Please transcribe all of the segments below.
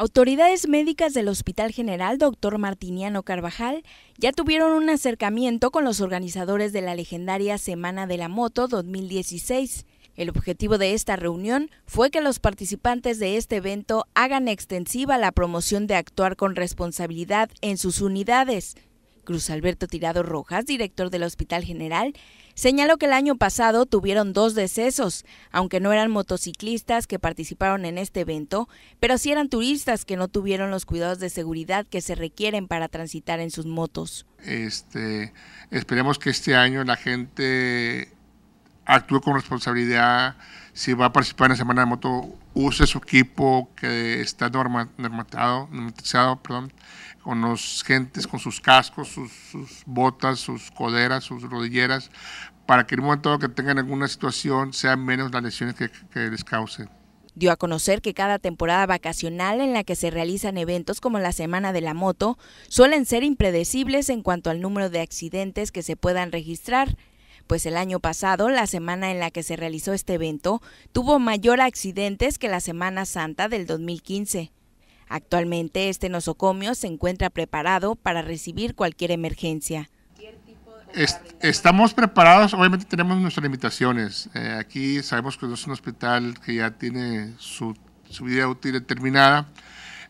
Autoridades médicas del Hospital General Dr. Martiniano Carvajal ya tuvieron un acercamiento con los organizadores de la legendaria Semana de la Moto 2016. El objetivo de esta reunión fue que los participantes de este evento hagan extensiva la promoción de actuar con responsabilidad en sus unidades, Cruz Alberto Tirado Rojas, director del Hospital General, señaló que el año pasado tuvieron dos decesos, aunque no eran motociclistas que participaron en este evento, pero sí eran turistas que no tuvieron los cuidados de seguridad que se requieren para transitar en sus motos. Este, esperemos que este año la gente actúe con responsabilidad, si va a participar en la semana de moto, use su equipo que está normatizado, normatizado, perdón, con los gentes, con sus cascos, sus, botas, sus coderas, sus rodilleras, para que en un momento que tengan alguna situación sean menos las lesiones que, que les cause. Dio a conocer que cada temporada vacacional en la que se realizan eventos como la Semana de la Moto suelen ser impredecibles en cuanto al número de accidentes que se puedan registrar, pues el año pasado, la semana en la que se realizó este evento, tuvo mayor accidentes que la Semana Santa del 2015. Actualmente este nosocomio se encuentra preparado para recibir cualquier emergencia. estamos preparados, obviamente tenemos nuestras limitaciones. Eh, aquí sabemos que es un hospital que ya tiene su, su vida útil determinada.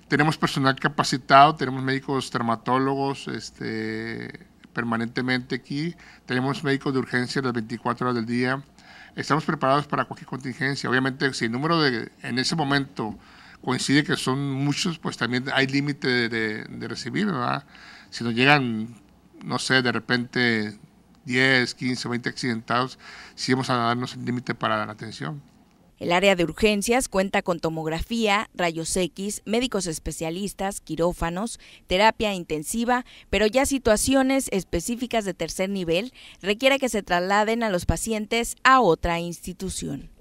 Tenemos personal capacitado, tenemos médicos, dermatólogos, este, permanentemente aquí, tenemos médicos de urgencia las 24 horas del día, estamos preparados para cualquier contingencia. Obviamente, si el número de, en ese momento coincide que son muchos, pues también hay límite de, recibir, ¿verdad? Si nos llegan, no sé, de repente 10, 15, 20 accidentados, si vamos a darnos el límite para la atención. El área de urgencias cuenta con tomografía, rayos X, médicos especialistas, quirófanos, terapia intensiva, pero ya situaciones específicas de tercer nivel requiere que se trasladen a los pacientes a otra institución.